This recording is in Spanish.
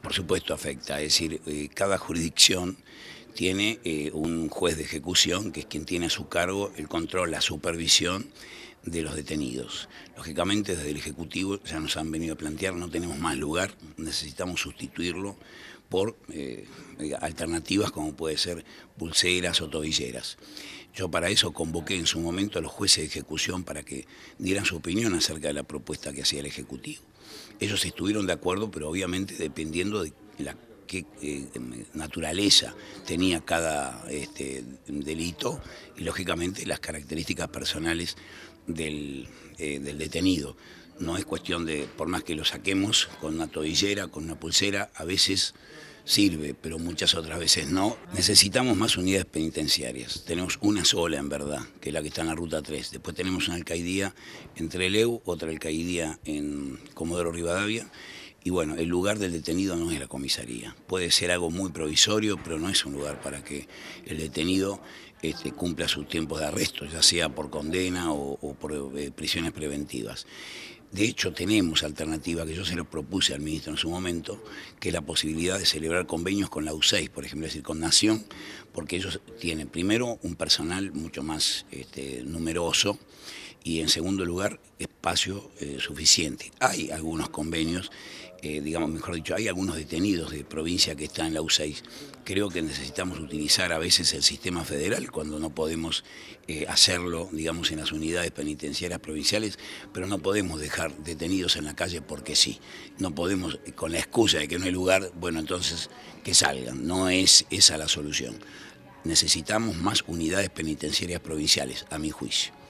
por supuesto afecta, es decir, eh, cada jurisdicción tiene eh, un juez de ejecución que es quien tiene a su cargo el control, la supervisión de los detenidos. Lógicamente desde el Ejecutivo ya nos han venido a plantear, no tenemos más lugar, necesitamos sustituirlo por eh, alternativas como puede ser pulseras o tobilleras. Yo para eso convoqué en su momento a los jueces de ejecución para que dieran su opinión acerca de la propuesta que hacía el Ejecutivo. Ellos estuvieron de acuerdo, pero obviamente dependiendo de qué eh, naturaleza tenía cada este, delito y lógicamente las características personales del, eh, del detenido no es cuestión de, por más que lo saquemos con una tobillera, con una pulsera, a veces sirve, pero muchas otras veces no. Necesitamos más unidades penitenciarias. Tenemos una sola, en verdad, que es la que está en la Ruta 3. Después tenemos una alcaidía en Treleu, otra alcaidía en Comodoro Rivadavia. Y bueno, el lugar del detenido no es la comisaría. Puede ser algo muy provisorio, pero no es un lugar para que el detenido este, cumpla sus tiempos de arresto, ya sea por condena o, por eh, prisiones preventivas. De hecho, tenemos alternativa, que yo se lo propuse al ministro en su momento, que es la posibilidad de celebrar convenios con la U6, por ejemplo, es decir, con Nación, porque ellos tienen primero un personal mucho más este, numeroso, y en segundo lugar, espacio eh, suficiente. Hay algunos convenios, eh, digamos, mejor dicho, hay algunos detenidos de provincia que están en la U6. Creo que necesitamos utilizar a veces el sistema federal cuando no podemos eh, hacerlo, digamos, en las unidades penitenciarias provinciales, pero no podemos dejar detenidos en la calle porque sí. No podemos, con la excusa de que no hay lugar, bueno, entonces que salgan. No es esa la solución. Necesitamos más unidades penitenciarias provinciales, a mi juicio.